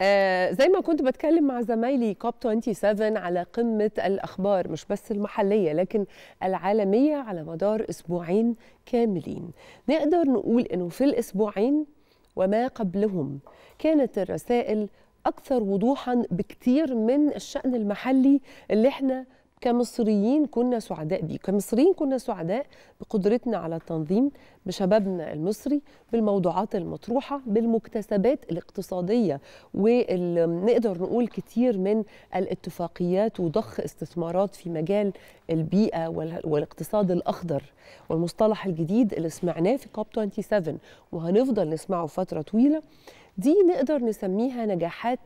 آه زي ما كنت بتكلم مع زمايلي كوب 27 على قمة الأخبار مش بس المحلية لكن العالمية على مدار أسبوعين كاملين نقدر نقول أنه في الأسبوعين وما قبلهم كانت الرسائل أكثر وضوحا بكتير من الشأن المحلي اللي احنا كمصريين كنا سعداء بيه كمصريين كنا سعداء بقدرتنا على التنظيم بشبابنا المصري بالموضوعات المطروحة بالمكتسبات الاقتصادية ونقدر نقول كتير من الاتفاقيات وضخ استثمارات في مجال البيئة والاقتصاد الأخضر والمصطلح الجديد اللي سمعناه في كوب 27 وهنفضل نسمعه فترة طويلة دي نقدر نسميها نجاحات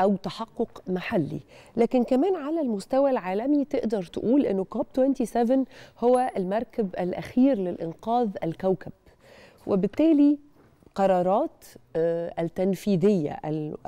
او تحقق محلي لكن كمان على المستوى العالمي تقدر تقول انه كوب 27 هو المركب الاخير للانقاذ الكوكب وبالتالي قرارات آه، التنفيذيه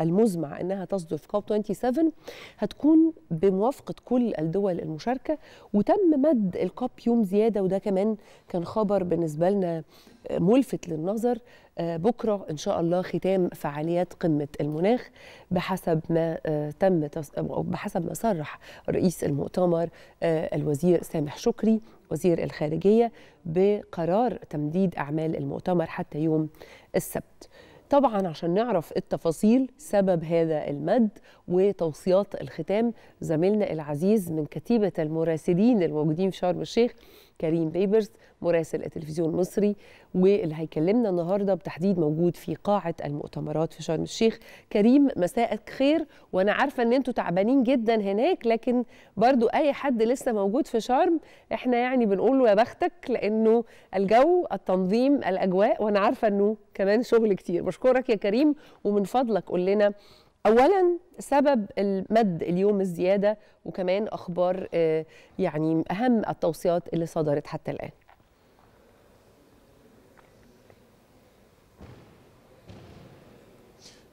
المزمع انها تصدر في كوب 27 هتكون بموافقه كل الدول المشاركه وتم مد الكوب يوم زياده وده كمان كان خبر بالنسبه لنا آه، ملفت للنظر بكرة إن شاء الله ختام فعاليات قمة المناخ بحسب ما آه، تم تص... أو بحسب ما صرح رئيس المؤتمر آه، الوزير سامح شكري وزير الخارجية بقرار تمديد أعمال المؤتمر حتى يوم السبت طبعا عشان نعرف التفاصيل سبب هذا المد وتوصيات الختام زميلنا العزيز من كتيبة المراسلين الموجودين في شرم الشيخ كريم بيبرز مراسل التلفزيون المصري واللي هيكلمنا النهارده بتحديد موجود في قاعه المؤتمرات في شرم الشيخ كريم مساءك خير وانا عارفه ان انتوا تعبانين جدا هناك لكن برضو اي حد لسه موجود في شرم احنا يعني بنقول له يا بختك لانه الجو التنظيم الاجواء وانا عارفه انه كمان شغل كتير بشكرك يا كريم ومن فضلك قول لنا اولا سبب المد اليوم الزياده وكمان اخبار آه، يعني اهم التوصيات اللي صدرت حتى الان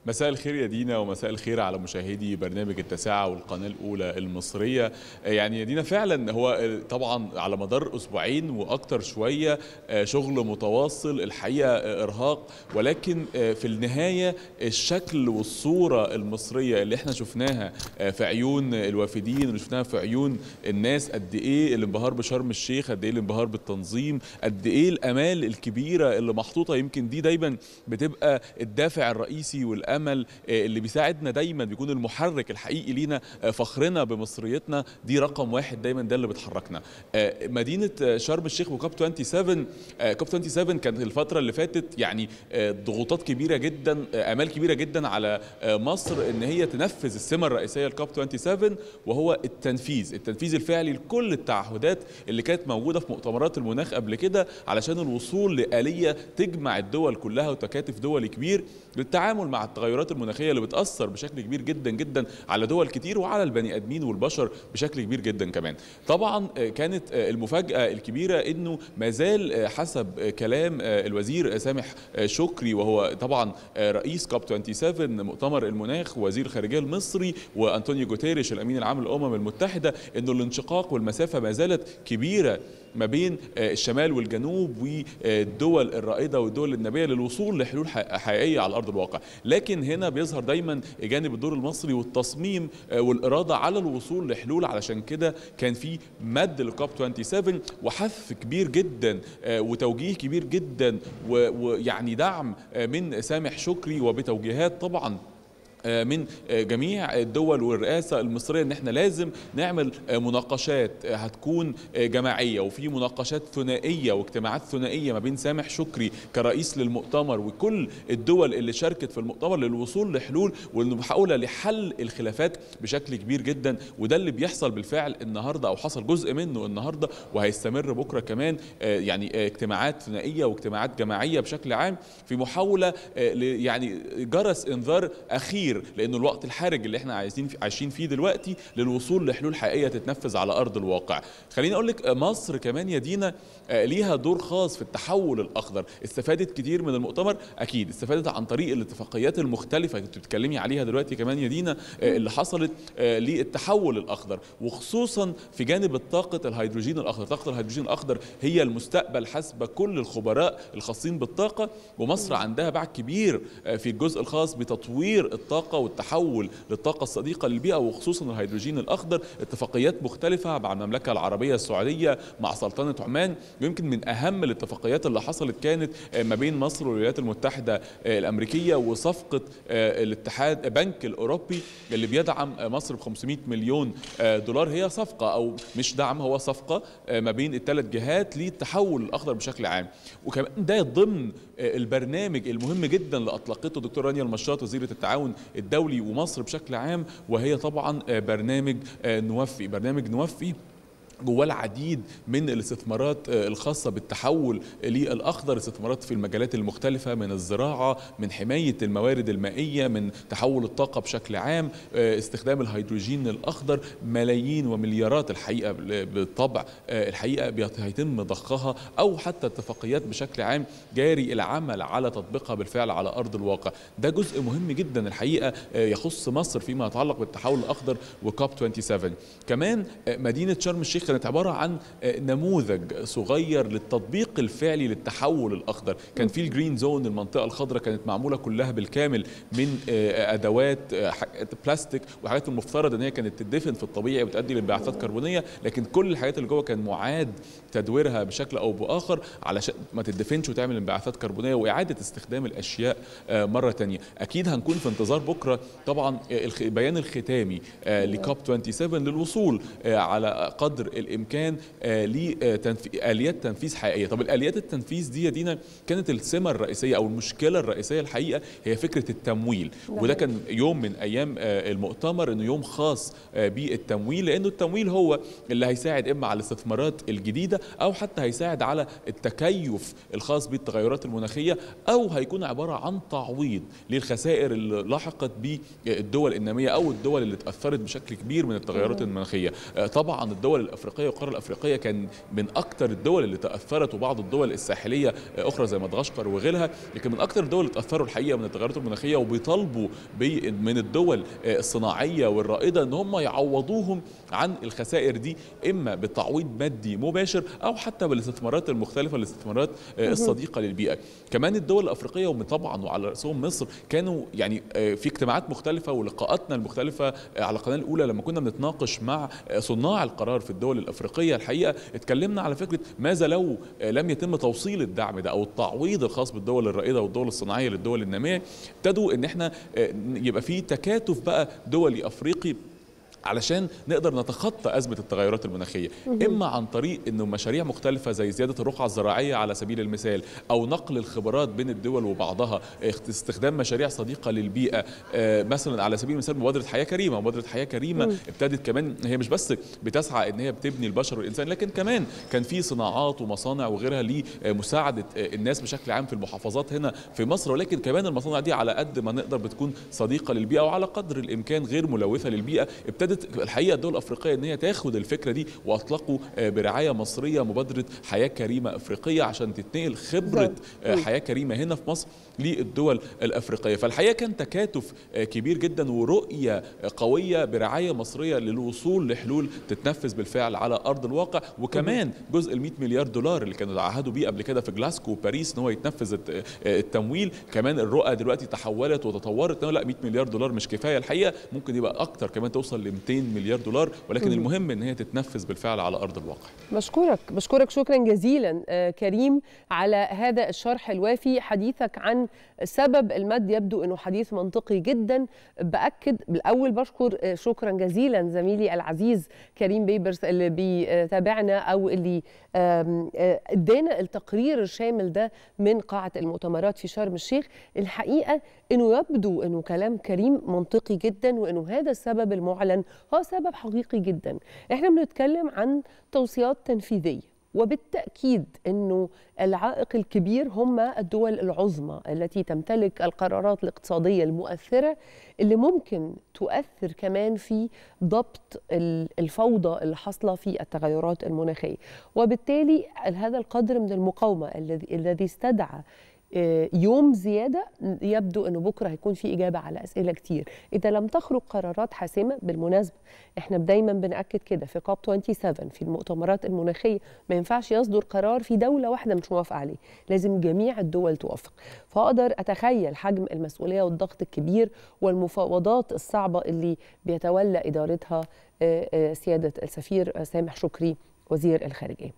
مساء الخير يا دينا ومساء الخير على مشاهدي برنامج التاسعة والقناة الأولى المصرية يعني يا دينا فعلا هو آه، طبعا على مدار أسبوعين وأكتر شوية آه، شغل متواصل الحقيقة آه، إرهاق ولكن في النهاية الشكل والصورة المصرية اللي احنا شفناها في عيون الوافدين اللي شفناها في عيون الناس قد إيه الانبهار بشرم الشيخ قد إيه الانبهار بالتنظيم قد إيه الأمال الكبيرة اللي محطوطة يمكن دي دايما بتبقى الدافع الرئيسي والأمل الامل آه، اللي بيساعدنا دايما بيكون المحرك الحقيقي لينا آه، فخرنا بمصريتنا دي رقم واحد دايما ده اللي بتحركنا آه، مدينه شرم الشيخ وكاب 27 كاب 27 كانت الفتره اللي فاتت يعني ضغوطات كبيره جدا امال كبيره جدا على مصر ان هي تنفذ السمه الرئيسيه لكاب 27 وهو التنفيذ التنفيذ الفعلي لكل التعهدات اللي كانت موجوده في مؤتمرات المناخ قبل كده علشان الوصول لآلية تجمع الدول كلها وتكاتف دولي كبير للتعامل مع التغير التغيرات المناخيه اللي بتاثر بشكل كبير جدا جدا على دول كتير وعلى البني ادمين والبشر بشكل كبير جدا كمان طبعا آه، كانت آه، المفاجاه الكبيره انه ما زال آه، حسب كلام الوزير سامح شكري وهو طبعا رئيس كاب 27 مؤتمر المناخ وزير الخارجيه المصري وانطونيو جوتيريش الامين العام للامم المتحده انه الانشقاق والمسافه ما زالت كبيره ما بين آه، الشمال والجنوب والدول الرائده والدول النابيه للوصول لحلول حقيقيه على ارض الواقع لكن هنا بيظهر دايما جانب الدور المصري والتصميم آه، والاراده على الوصول لحلول علشان كده كان في مد لكوب 27 وحث كبير جدا آه، وتوجيه كبير جدا ويعني دعم من سامح شكري وبتوجيهات طبعا آه، من آه، جميع الدول والرئاسه المصريه ان احنا لازم نعمل آه، مناقشات هتكون جماعيه وفي مناقشات ثنائيه واجتماعات ثنائيه ما بين سامح شكري كرئيس للمؤتمر وكل الدول اللي شاركت في المؤتمر للوصول لحلول والمحاوله لحل الخلافات بشكل كبير جدا وده اللي بيحصل بالفعل النهارده او حصل جزء منه النهارده وهيستمر بكره كمان يعني اجتماعات ثنائيه واجتماعات جماعيه بشكل عام في محاوله يعني جرس انذار اخير كتير لأن الوقت الحرج اللي احنا عايزين عايشين فيه دلوقتي للوصول لحلول حقيقية تتنفذ على أرض الواقع خليني أقول لك آه، مصر كمان يا دينا آه، ليها دور خاص في التحول الأخضر استفادت كتير من المؤتمر أكيد استفادت عن طريق الاتفاقيات المختلفة كنت بتتكلمي عليها دلوقتي كمان يا دينا آه، اللي حصلت للتحول الأخضر وخصوصا في جانب الطاقة الهيدروجين الأخضر طاقة الهيدروجين الأخضر هي المستقبل حسب كل الخبراء الخاصين بالطاقة ومصر عندها باع كبير في الجزء الخاص بتطوير الطاقة الطاقة والتحول للطاقة الصديقة للبيئة وخصوصا الهيدروجين الأخضر اتفاقيات مختلفة مع المملكة العربية السعودية مع سلطنة عمان يمكن من أهم الاتفاقيات اللي حصلت كانت آه، ما بين مصر والولايات المتحدة آه، الأمريكية وصفقة آه، الاتحاد بنك الأوروبي اللي بيدعم مصر ب 500 مليون دولار هي صفقة أو مش دعم هو صفقة ما بين الثلاث جهات للتحول الأخضر بشكل عام وكمان ده ضمن البرنامج المهم جدا اللي أطلقته دكتور رانيا المشاط وزيرة التعاون الدولي ومصر بشكل عام وهي طبعا آه، برنامج آه، نوفي برنامج نوفي جواه العديد من الاستثمارات آه، الخاصة بالتحول للأخضر استثمارات في المجالات المختلفة من الزراعة من حماية الموارد المائية من تحول الطاقة بشكل عام آه، استخدام الهيدروجين الأخضر ملايين ومليارات الحقيقة بالطبع آه، الحقيقة هيتم ضخها أو حتى اتفاقيات بشكل عام جاري العمل على تطبيقها بالفعل على أرض الواقع ده جزء مهم جدا الحقيقة يخص مصر فيما يتعلق بالتحول الأخضر وكاب 27 كمان مدينة شرم الشيخ كانت عباره عن آه، نموذج صغير للتطبيق الفعلي للتحول الاخضر كان في الجرين زون المنطقه الخضراء كانت معموله كلها بالكامل من آه، آه، ادوات بلاستيك وحاجات المفترض ان هي كانت تدفن في الطبيعي وتؤدي لانبعاثات كربونيه لكن كل الحاجات اللي جوه كان معاد تدويرها بشكل او باخر علشان ما تدفنش وتعمل انبعاثات كربونيه واعاده استخدام الاشياء مره تانية اكيد هنكون في انتظار بكره طبعا البيان الختامي لكوب 27 للوصول على قدر الامكان آه، لاليات آه، تنفيذ حقيقيه طب الاليات التنفيذ دي دينا كانت السمه الرئيسيه او المشكله الرئيسيه الحقيقه هي فكره التمويل نعم. وده كان يوم من ايام آه، المؤتمر انه يوم خاص بالتمويل لانه التمويل هو اللي هيساعد اما على الاستثمارات الجديده او حتى هيساعد على التكيف الخاص بالتغيرات المناخيه او هيكون عباره عن تعويض للخسائر اللي لاحقت بالدول الناميه او الدول اللي اتاثرت بشكل كبير من التغيرات نعم. المناخيه طبعا الدول الافريقيه الافريقيه والقاره الافريقيه كان من اكثر الدول اللي تاثرت وبعض الدول الساحليه آه، اخرى زي مدغشقر وغيرها لكن من اكثر الدول اللي تاثروا الحقيقه من التغيرات المناخيه وبيطالبوا بي من الدول آه، الصناعيه والرائده ان هم يعوضوهم عن الخسائر دي اما بتعويض مادي مباشر او حتى بالاستثمارات المختلفه الاستثمارات آه، الصديقه للبيئه كمان الدول الافريقيه وطبعا وعلى راسهم مصر كانوا يعني في اجتماعات مختلفه ولقاءاتنا المختلفه على القناه الاولى لما كنا بنتناقش مع صناع القرار في الدول الدول الافريقيه الحقيقه اتكلمنا على فكره ماذا لو لم يتم توصيل الدعم ده او التعويض الخاص بالدول الرائده والدول الصناعيه للدول الناميه ابتدوا ان احنا آه، يبقى في تكاتف بقى دولي افريقي علشان نقدر نتخطى أزمة التغيرات المناخية إما عن طريق أنه مشاريع مختلفة زي زيادة الرقعة الزراعية على سبيل المثال أو نقل الخبرات بين الدول وبعضها استخدام مشاريع صديقة للبيئة آه، مثلا على سبيل المثال مبادرة حياة كريمة مبادرة حياة كريمة ابتدت كمان هي مش بس بتسعى أن هي بتبني البشر والإنسان لكن كمان كان في صناعات ومصانع وغيرها لمساعدة آه، الناس بشكل عام في المحافظات هنا في مصر ولكن كمان المصانع دي على قد ما نقدر بتكون صديقة للبيئة وعلى قدر الإمكان غير ملوثة للبيئة ابتدت قدرت الحقيقه الدول الافريقيه ان هي تاخد الفكره دي واطلقوا آه، برعايه مصريه مبادره حياه كريمه افريقيه عشان تتنقل خبره آه، حياه كريمه هنا في مصر للدول الافريقيه فالحقيقه كان تكاتف آه، كبير جدا ورؤيه قويه برعايه مصريه للوصول لحلول تتنفذ بالفعل على ارض الواقع وكمان جزء ال 100 مليار دولار اللي كانوا تعهدوا بيه قبل كده في جلاسكو وباريس ان هو يتنفذ التمويل كمان الرؤى دلوقتي تحولت وتطورت لا 100 مليار دولار مش كفايه الحقيقه ممكن يبقى اكتر كمان توصل ل 200 مليار دولار ولكن المهم ان هي تتنفذ بالفعل على ارض الواقع بشكرك بشكرك شكرا جزيلا آه، كريم على هذا الشرح الوافي حديثك عن سبب المد يبدو انه حديث منطقي جدا باكد بالاول بشكر آه، شكرا جزيلا زميلي العزيز كريم بيبرس اللي بيتابعنا او اللي آه، ادانا التقرير الشامل ده من قاعه المؤتمرات في شرم الشيخ الحقيقه انه يبدو انه كلام كريم منطقي جدا وانه هذا السبب المعلن هو سبب حقيقي جدا احنا بنتكلم عن توصيات تنفيذيه وبالتأكيد أنه العائق الكبير هم الدول العظمى التي تمتلك القرارات الاقتصادية المؤثرة اللي ممكن تؤثر كمان في ضبط الفوضى اللي حاصلة في التغيرات المناخية وبالتالي هذا القدر من المقاومة الذي استدعى آه، يوم زياده يبدو انه بكره هيكون في اجابه على اسئله كتير اذا لم تخرج قرارات حاسمه بالمناسبه احنا دايما بناكد كده في كوب 27 في المؤتمرات المناخيه ما ينفعش يصدر قرار في دوله واحده مش موافقه عليه لازم جميع الدول توافق فاقدر اتخيل حجم المسؤوليه والضغط الكبير والمفاوضات الصعبه اللي بيتولى ادارتها آه، آه، سياده السفير سامح شكري وزير الخارجيه